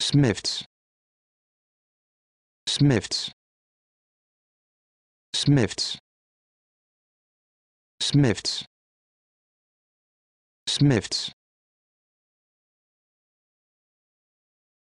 smiths smiths smiths smiths smiths